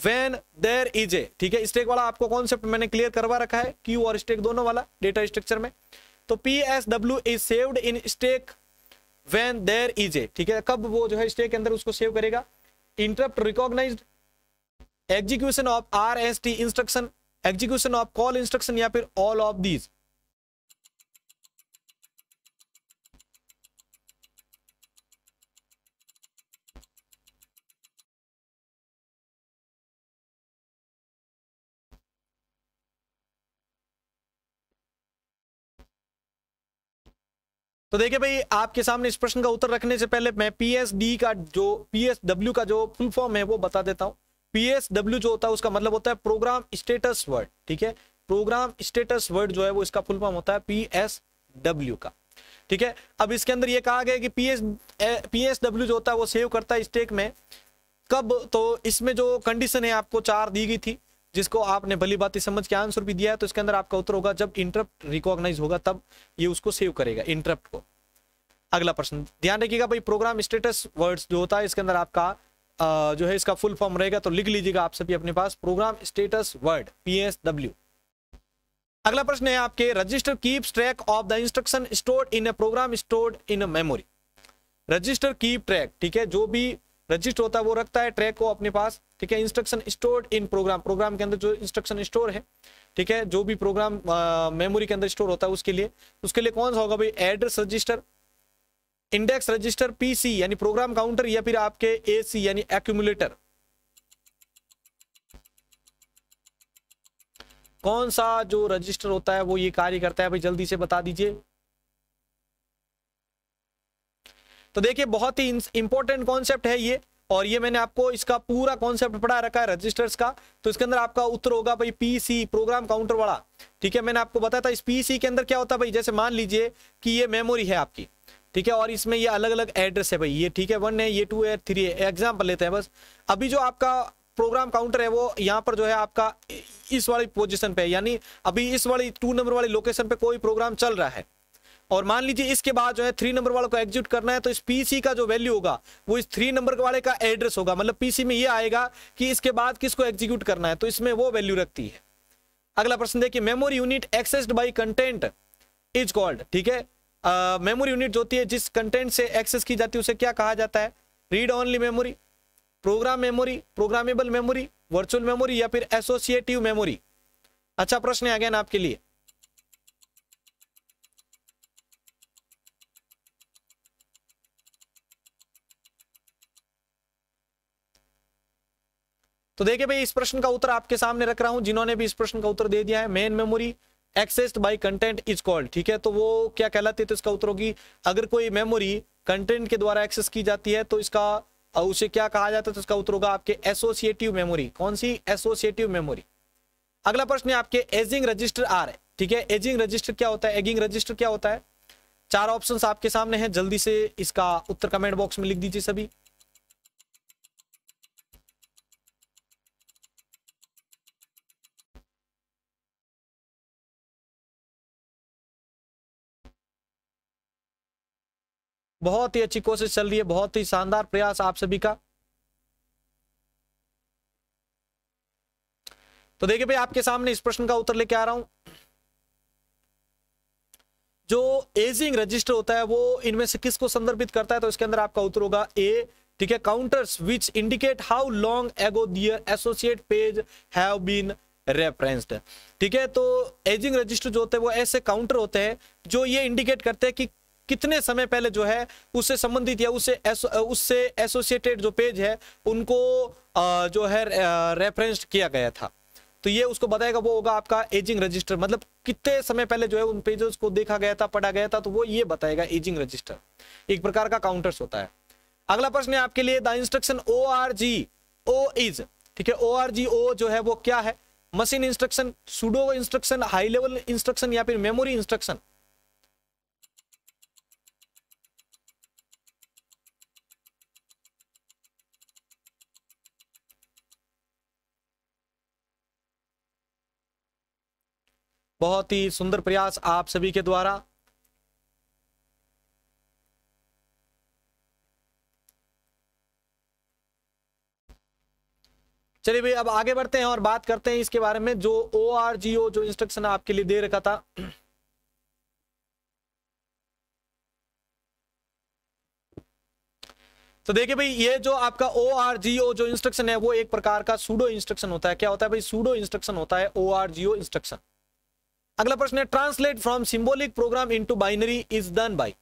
when there is a ठीक है स्टेक वाला आपको कॉन्सेप्ट मैंने क्लियर करवा रखा है क्यू और स्टेक दोनों वाला डेटा स्ट्रक्चर में तो P S W is saved in stack when there is a ठीक है कब वो जो है स्टेक के अंदर उसको सेव करेगा interrupt recognise execution of R S T instruction execution of call instruction या फिर ऑल ऑफ दीज तो देखिए भाई आपके सामने इस प्रश्न का उत्तर रखने से पहले मैं पीएसडी का जो पीएसडब्ल्यू का जो फुल फॉर्म है वो बता देता हूँ पीएसडब्ल्यू जो होता है उसका मतलब होता है प्रोग्राम स्टेटस वर्ड ठीक है प्रोग्राम स्टेटस वर्ड जो है वो इसका फुल फॉर्म होता है पीएसडब्ल्यू का ठीक है अब इसके अंदर ये कहा गया कि पीएस पीएसडब्ल्यू जो होता है वो सेव करता है स्टेक में कब तो इसमें जो कंडीशन है आपको चार दी गई थी जिसको आपने भली बात समझ के आंसर भी दिया है तो इसके अंदर आपका उत्तर होगा जब इंटरप्ट रिकॉग्नाइज होगा तब ये उसको सेव करेगा इंटरप्ट को अगला प्रश्न ध्यान रखिएगा भाई प्रोग्राम स्टेटस वर्ड्स जो होता है इसके अंदर आपका जो है इसका फुल फॉर्म रहेगा तो लिख लीजिएगा आप सभी अपने पास प्रोग्राम स्टेटस वर्ड पीएसडब्ल्यू अगला प्रश्न है आपके register keeps track of the instruction stored in a program stored in memory register keep track ठीक है जो भी रजिस्ट होता है वो रखता है ट्रैक को अपने पास ठीक है instruction stored in program program के अंदर जो इंस्ट्रक्शन स्टोर है ठीक है जो भी प्रोग्राम मेमोरी के अंदर स्टोर होता है उसके लिए उसके लिए कौन सा होगा भाई address register index register PC यानी प्रोग्राम काउंटर या फिर आपके एसी यानी एक्यूमुलेटर कौन सा जो रजिस्टर होता है वो ये कार्य करता है भाई जल्दी से बता दीजिए तो देखिए बहुत ही इंपॉर्टेंट कॉन्सेप्ट है ये और ये मैंने आपको इसका पूरा कॉन्सेप्ट पढ़ा रखा है रजिस्टर्स का तो इसके अंदर आपका उत्तर होगा भाई पीसी प्रोग्राम काउंटर वाला ठीक है मैंने आपको बताया था इस पीसी के अंदर क्या होता है भाई जैसे मान लीजिए कि ये मेमोरी है आपकी ठीक है और इसमें ये अलग अलग एड्रेस है भाई ये ठीक है वन है ये टू है थ्री है एग्जाम्पल लेते हैं बस अभी जो आपका प्रोग्राम काउंटर है वो यहाँ पर जो है आपका इस वाली पोजिशन पे यानी अभी इस वाली टू नंबर वाली लोकेशन पे कोई प्रोग्राम चल रहा है और मान लीजिए इसके बाद जो है थ्री नंबर वाले को एग्जिट करना है तो इस पीसी का जो वैल्यू होगा वो इस थ्री नंबर वाले का एड्रेस होगा मतलब पीसी में ये आएगा कि इसके बाद किसको एग्जीक्यूट करना है तो इसमें वो वैल्यू रखती है अगला प्रश्न देखिए memory unit accessed by content is called ठीक है मेमोरी यूनिट होती है जिस कंटेंट से एक्सेस की जाती है उसे क्या कहा जाता है read only memory program memory programmable memory virtual memory या फिर एसोसिएटिव मेमोरी अच्छा प्रश्न आ गया ना आपके लिए तो देखिए भाई इस प्रश्न का उत्तर आपके सामने रख रहा हूं जिन्होंने भी इस प्रश्न का उत्तर दे दिया है main memory accessed by content is called ठीक है तो वो क्या कहलाती है तो इसका उत्तर होगी अगर कोई मेमोरी कंटेंट के द्वारा एक्सेस की जाती है तो इसका उसे क्या कहा जाता है तो इसका उत्तर होगा आपके एसोसिएटिव मेमोरी कौन सी एसोसिएटिव मेमोरी अगला प्रश्न है आपके एजिंग रजिस्टर आर है ठीक है एजिंग रजिस्टर क्या होता है एगिंग रजिस्टर क्या होता है चार ऑप्शंस आपके सामने हैं जल्दी से इसका उत्तर कमेंट बॉक्स में लिख दीजिए सभी बहुत ही अच्छी कोशिश चल रही है बहुत ही शानदार प्रयास आप सभी का तो देखिए भाई आपके सामने इस प्रश्न का उत्तर लेके आ रहा हूं जो एजिंग रजिस्टर होता है वो इनमें से किसको संदर्भित करता है तो इसके अंदर आपका उत्तर होगा ए ठीक है counters which indicate how long ago their associate page have been referenced ठीक है तो एजिंग रजिस्टर जो होते हैं वो ऐसे काउंटर होते हैं जो ये इंडिकेट करते हैं कि कितने समय पहले जो है उससे संबंधित या उससे उससे एसोसिएटेड जो पेज है उनको जो है रेफरेंस किया गया था तो ये उसको बताएगा वो होगा आपका एजिंग रजिस्टर मतलब कितने समय पहले जो है उन पेजेस को देखा गया था पढ़ा गया था तो वो ये बताएगा एजिंग रजिस्टर एक प्रकार का काउंटर्स होता है अगला प्रश्न है आपके लिए the instruction O R G O is ठीक है ओ आर जी ओ जो है वो क्या है machine instruction pseudo instruction high level instruction या फिर मेमोरी इंस्ट्रक्शन बहुत ही सुंदर प्रयास आप सभी के द्वारा चलिए भाई अब आगे बढ़ते हैं और बात करते हैं इसके बारे में जो ओ आर जी ओ जो इंस्ट्रक्शन आपके लिए दे रखा था तो देखिए भाई ये जो आपका ओ आर जी ओ जो इंस्ट्रक्शन है वो एक प्रकार का सूडो इंस्ट्रक्शन होता है क्या होता है भाई सूडो इंस्ट्रक्शन होता है ओ आर जी ओ इंस्ट्रक्शन अगला प्रश्न है translate from symbolic program into binary is done by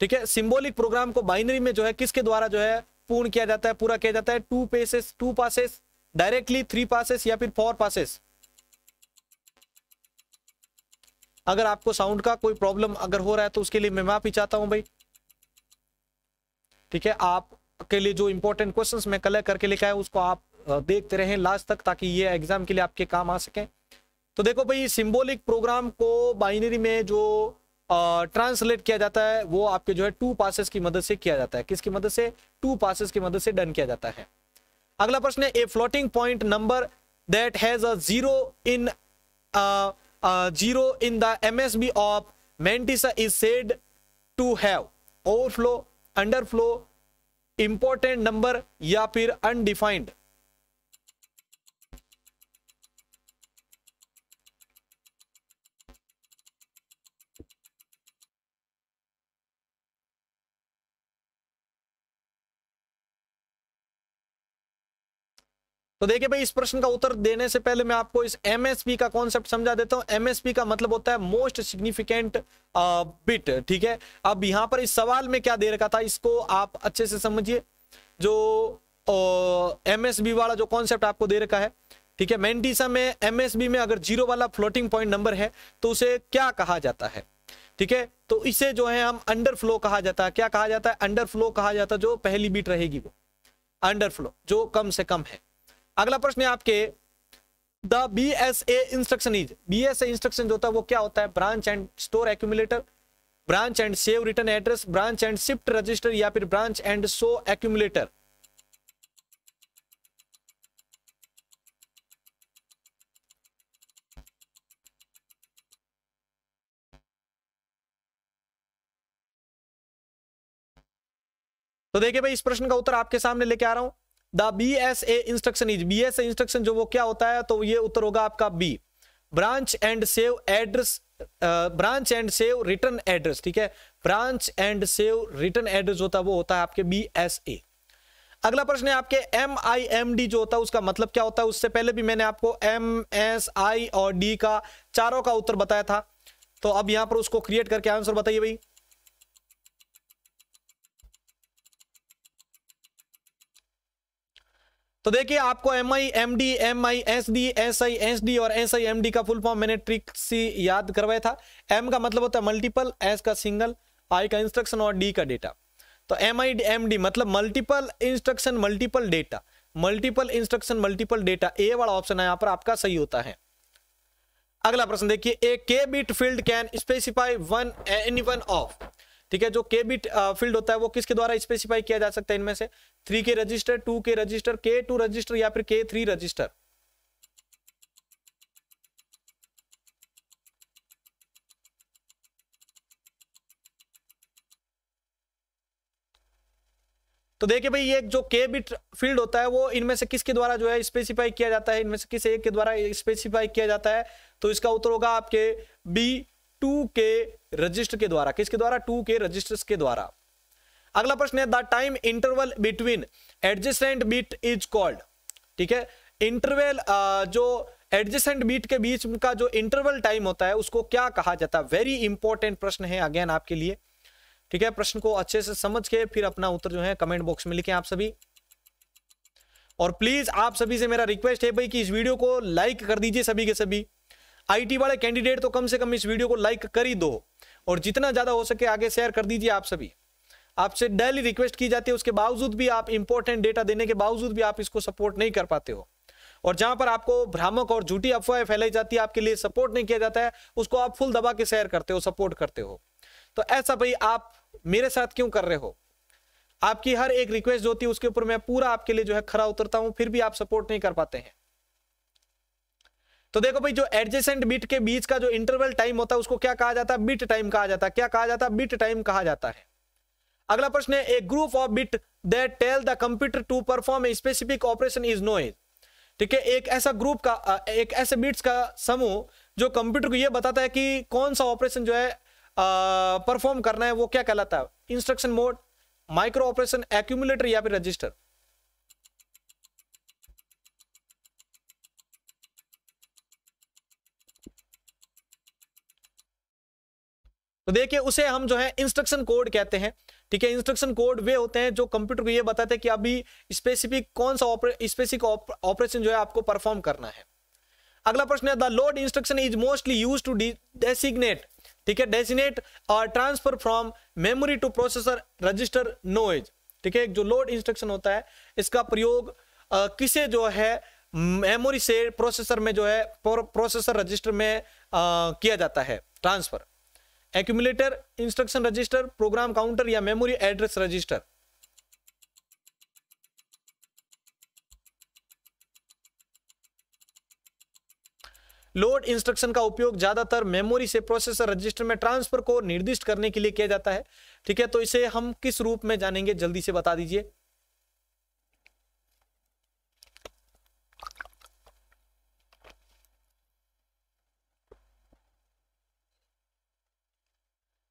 ठीक है सिंबोलिक प्रोग्राम को बाइनरी में जो है किसके द्वारा जो है पूर्ण किया जाता है पूरा किया जाता है two passes two passes directly three passes या फिर फोर पासेस अगर आपको साउंड का कोई प्रॉब्लम अगर हो रहा है तो उसके लिए मैं माफी चाहता हूं भाई ठीक है आप के लिए जो इंपॉर्टेंट क्वेश्चंस मैं कलेक्ट करके लिखा है उसको आप देखते रहें लास्ट तक ताकि ये एग्जाम के लिए आपके काम आ सके तो देखो भाई सिंबॉलिक प्रोग्राम को बाइनरी में जो ट्रांसलेट किया जाता है वो आपके जो है टू पासेस की मदद से किया जाता है किसकी मदद से टू पासेस की मदद से डन किया जाता है अगला प्रश्न है a floating point number that has a zero in zero in the MSB of mantissa is said to have overflow underflow important number या फिर अनडिफाइंड तो देखिए भाई इस प्रश्न का उत्तर देने से पहले मैं आपको इस एमएसपी का कॉन्सेप्ट समझा देता हूं एमएसपी का मतलब होता है मोस्ट सिग्निफिकेंट बिट ठीक है अब यहां पर इस सवाल में क्या दे रखा था इसको आप अच्छे से समझिए जो एमएसबी वाला जो कॉन्सेप्ट आपको दे रखा है ठीक है मेंटीसा में एमएसबी में अगर जीरो वाला फ्लोटिंग पॉइंट नंबर है तो उसे क्या कहा जाता है ठीक है तो इसे जो है हम अंडर फ्लो कहा जाता है क्या कहा जाता है अंडर फ्लो कहा जाता है जो पहली बीट रहेगी वो अंडर फ्लो जो कम से कम है अगला प्रश्न है आपके the B S A instruction is B S A instruction जो होता है वो क्या होता है branch and store accumulator branch and save return address branch and shift register या फिर ब्रांच एंड सो एक्यूमुलेटर तो देखिए भाई इस प्रश्न का उत्तर आपके सामने लेके आ रहा हूं the B S A instruction is B S A instruction जो वो क्या होता है तो ये उत्तर होगा आपका B branch and save address branch and save return address ठीक है branch and save return address होता है वो होता है आपके बी एस ए अगला प्रश्न है आपके एम आई एम डी जो होता है उसका मतलब क्या होता है उससे पहले भी मैंने आपको एम एस आई और डी का चारों का उत्तर बताया था तो अब यहां पर उसको क्रिएट करके आंसर बताइए भाई तो देखिए आपको M I M D M I S D S I S D और एस आई एम डी का फुल फॉर्म मैंने ट्रिक सी याद करवाया था एम का मतलब होता है मल्टीपल एस का सिंगल आई का इंस्ट्रक्शन और डी का डेटा तो एम आई एम डी मतलब multiple instruction multiple data multiple instruction multiple data A वाला ऑप्शन है यहां पर आपका सही होता है अगला प्रश्न देखिए a K bit field can specify one any one of ठीक है जो के बिट फील्ड होता है वो किसके द्वारा स्पेसिफाई किया जा सकता है इनमें से three K register two K register K two register या फिर के थ्री रजिस्टर तो देखिए भाई ये जो के बिट फील्ड होता है वो इनमें से किसके द्वारा जो है स्पेसिफाई किया जाता है इनमें से किस एक के द्वारा स्पेसिफाई किया जाता है तो इसका उत्तर होगा आपके बी टू के रजिस्टर के द्वारा किसके द्वारा टू के रजिस्टर के द्वारा अगला प्रश्न है the time interval between adjacent beat is called ठीक है इंटरवल जो एडजस्टेंट बीट के बीच का जो इंटरवल टाइम होता है उसको क्या कहा जाता है वेरी इंपॉर्टेंट प्रश्न है अगेन आपके लिए ठीक है प्रश्न को अच्छे से समझ के फिर अपना उत्तर जो है कमेंट बॉक्स में लिखें आप सभी और प्लीज आप सभी से मेरा रिक्वेस्ट है भाई कि इस वीडियो को लाइक कर दीजिए सभी के सभी आईटी वाले कैंडिडेट तो कम से कम इस वीडियो को लाइक कर ही दो और जितना ज्यादा हो सके आगे शेयर कर दीजिए आप सभी आपसे डेली रिक्वेस्ट की जाती है उसके बावजूद भी आप इंपॉर्टेंट डेटा देने के बावजूद भी आप इसको सपोर्ट नहीं कर पाते हो और जहां पर आपको भ्रामक और झूठी अफवाहें फैलाई जाती है आपके लिए सपोर्ट नहीं किया जाता है उसको आप फुल दबा के शेयर करते हो सपोर्ट करते हो तो ऐसा भाई आप मेरे साथ क्यों कर रहे हो आपकी हर एक रिक्वेस्ट जो होती है उसके ऊपर मैं पूरा आपके लिए जो है खरा उतरता हूं फिर भी आप सपोर्ट नहीं कर पाते हैं तो देखो भाई जो एडजेसेंट बिट के बीच का जो इंटरवल टाइम होता है उसको क्या कहा जाता है बिट टाइम कहा जाता है क्या कहा जाता है बिट टाइम कहा जाता है अगला प्रश्न है a group of bit that tell the computer to perform a specific operation is known ठीक है एक ऐसा ग्रुप का एक ऐसे बिट्स का समूह जो कंप्यूटर को यह बताता है कि कौन सा ऑपरेशन जो है परफॉर्म करना है वो क्या कहलाता है instruction mode micro operation accumulator या फिर रजिस्टर तो देखिए उसे हम जो है इंस्ट्रक्शन कोड कहते हैं ठीक है इंस्ट्रक्शन कोड वे होते हैं जो कंप्यूटर को ये बताते हैं कि अभी स्पेसिफिक कौन सा स्पेसिफिक ऑपरेशन जो है आपको परफॉर्म करना है अगला प्रश्न है the load instruction is mostly use to designate ठीक है डेसिनेट और transfer from memory to processor register known ठीक है जो लोड इंस्ट्रक्शन होता है इसका प्रयोग किसे जो है मेमोरी से प्रोसेसर में जो है प्रोसेसर रजिस्टर में आ, किया जाता है transfer accumulator instruction register program counter या memory address register load instruction का उपयोग ज्यादातर मेमोरी से प्रोसेसर रजिस्टर में ट्रांसफर को निर्दिष्ट करने के लिए किया जाता है ठीक है तो इसे हम किस रूप में जानेंगे जल्दी से बता दीजिए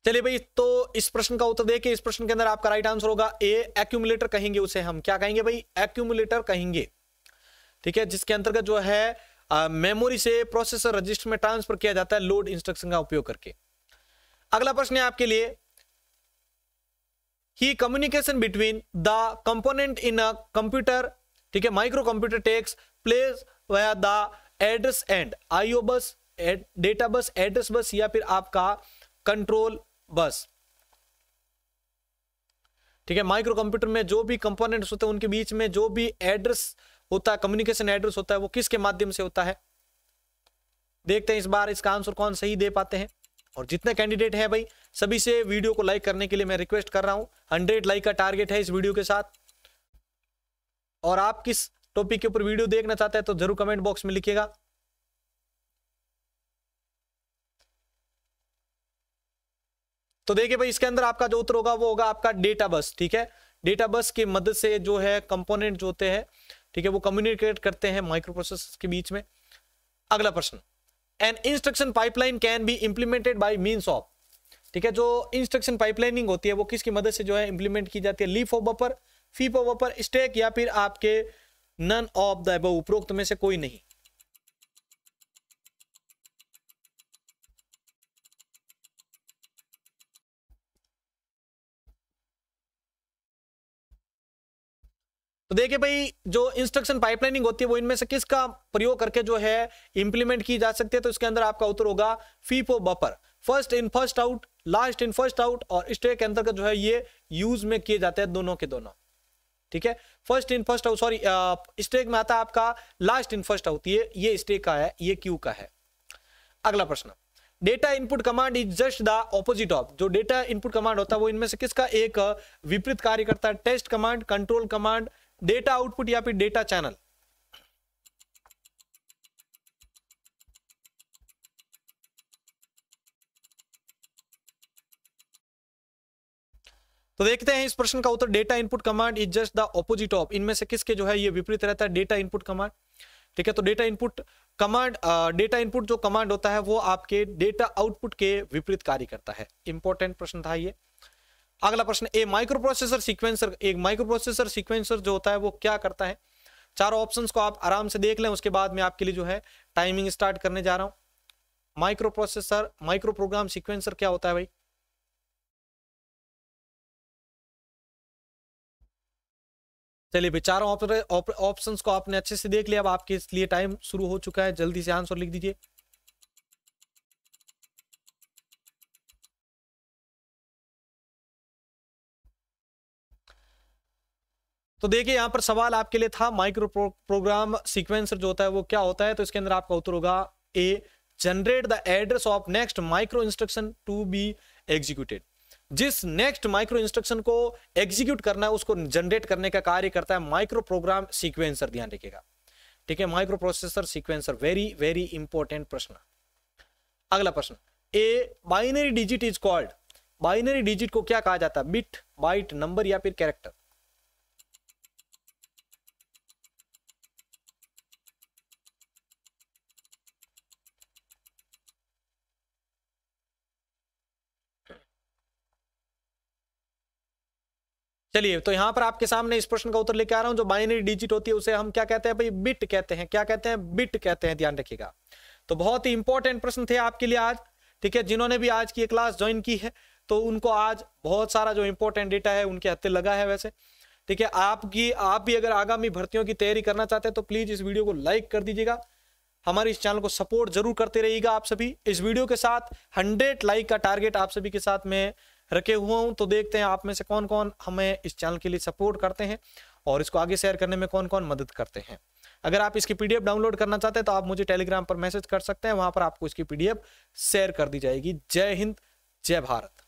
चलिए भाई तो इस प्रश्न का उत्तर देखिए इस प्रश्न के अंदर आपका राइट आंसर होगा ए एक्यूमुलेटर कहेंगे उसे हम क्या कहेंगे भाई एक्यूमुलेटर कहेंगे ठीक है जिसके अंतर्गत जो है मेमोरी से प्रोसेसर रजिस्टर में ट्रांसफर किया जाता है लोड इंस्ट्रक्शन का उपयोग करके अगला प्रश्न है आपके लिए ही communication between the component in a computer ठीक है microcomputer takes place via the address and IO bus data bus address bus या फिर आपका कंट्रोल बस ठीक है माइक्रो कंप्यूटर में जो भी कंपोनेंट्स होते हैं उनके बीच में जो भी एड्रेस होता है कम्युनिकेशन एड्रेस होता है वो किसके माध्यम से होता है देखते हैं इस बार इसका आंसर कौन सही दे पाते हैं और जितने कैंडिडेट हैं भाई सभी से वीडियो को लाइक करने के लिए मैं रिक्वेस्ट कर रहा हूं हंड्रेड लाइक का टारगेट है इस वीडियो के साथ और आप किस टॉपिक के ऊपर वीडियो देखना चाहते हैं तो जरूर कमेंट बॉक्स में लिखिएगा तो देखिए भाई इसके अंदर आपका जो उत्तर होगा वो होगा आपका डेटा बस ठीक है डेटा बस की मदद से जो है कंपोनेंट जो होते हैं ठीक है वो कम्युनिकेट करते हैं माइक्रो के बीच में अगला प्रश्न an instruction pipeline can be implemented by means of ठीक है जो इंस्ट्रक्शन पाइपलाइनिंग होती है वो किसकी मदद से जो है इंप्लीमेंट की जाती है लीफ ओवर पर फीप ओवर पर स्टेक या फिर आपके नन ऑफ द उपरोक्त में से कोई नहीं तो देखिए भाई जो इंस्ट्रक्शन पाइपलाइनिंग होती है वो इनमें से किसका प्रयोग करके जो है इंप्लीमेंट की जा सकती है तो इसके अंदर आपका उत्तर होगा FIFO buffer first in first out last in first out और स्टे के अंतर्गत जो है ये यूज में किए जाते हैं दोनों के दोनों ठीक है first in first out sorry stack में आता है आपका लास्ट इन फर्स्ट आउट ये ये स्टेक का है ये क्यू का है अगला प्रश्न data input command is just the opposite of जो डेटा इनपुट कमांड होता है वो इनमें से किसका एक विपरीत कार्य करता है test command control command data output या फिर डेटा चैनल तो देखते हैं इस प्रश्न का उत्तर data input command is just the opposite of इनमें से किसके जो है ये विपरीत रहता है डेटा इनपुट कमांड ठीक है तो data input command data input जो कमांड होता है वो आपके डेटा आउटपुट के विपरीत कार्य करता है इंपॉर्टेंट प्रश्न था ये अगला प्रश्न ए माइक्रो प्रोसेसर सिक्वेंसर एक माइक्रो प्रोसेसर सिक्वेंसर जो होता है वो क्या करता है चारों ऑप्शन को आप आराम से देख लें उसके बाद में आपके लिए जो है टाइमिंग स्टार्ट करने जा रहा हूं microprocessor micro program sequencer क्या होता है भाई चलिए भाई चारों ऑप्शन को आपने अच्छे से देख लिया अब आपके लिए टाइम शुरू हो चुका है जल्दी से आंसर लिख दीजिए तो देखिए यहाँ पर सवाल आपके लिए था माइक्रो प्रो, प्रोग्राम सीक्वेंसर जो होता है वो क्या होता है तो इसके अंदर आपका उत्तर होगा a generate the address of next micro instruction to be executed जिस नेक्स्ट माइक्रो इंस्ट्रक्शन को एग्जीक्यूट करना है उसको जनरेट करने का कार्य करता है माइक्रो प्रोग्राम सीक्वेंसर ध्यान रखिएगा ठीक है microprocessor sequencer very very important प्रश्न अगला प्रश्न a binary digit is called binary digit को क्या कहा जाता है बिट बाइट नंबर या फिर कैरेक्टर चलिए तो यहां पर आपके सामने इस प्रश्न का उत्तर लेके आ रहा हूं जो बाइनरी डिजिट होती है उसे हम क्या कहते हैं भाई बिट कहते हैं क्या कहते हैं बिट कहते हैं ध्यान रखिएगा तो बहुत ही इंपॉर्टेंट प्रश्न थे आपके लिए आज ठीक है जिन्होंने भी आज की क्लास ज्वाइन की है तो उनको आज बहुत सारा जो इंपॉर्टेंट डेटा है उनके हत्ते लगा है वैसे ठीक है आपकी आप भी अगर आगामी भर्तियों की तैयारी करना चाहते हैं तो प्लीज इस वीडियो को लाइक कर दीजिएगा हमारे इस चैनल को सपोर्ट जरूर करते रहिएगा आप सभी इस वीडियो के साथ हंड्रेड लाइक का टारगेट आप सभी के साथ में रखे हुआ हूँ तो देखते हैं आप में से कौन कौन हमें इस चैनल के लिए सपोर्ट करते हैं और इसको आगे शेयर करने में कौन कौन मदद करते हैं अगर आप इसकी पीडीएफ डाउनलोड करना चाहते हैं तो आप मुझे टेलीग्राम पर मैसेज कर सकते हैं वहां पर आपको इसकी पीडीएफ शेयर कर दी जाएगी जय हिंद जय भारत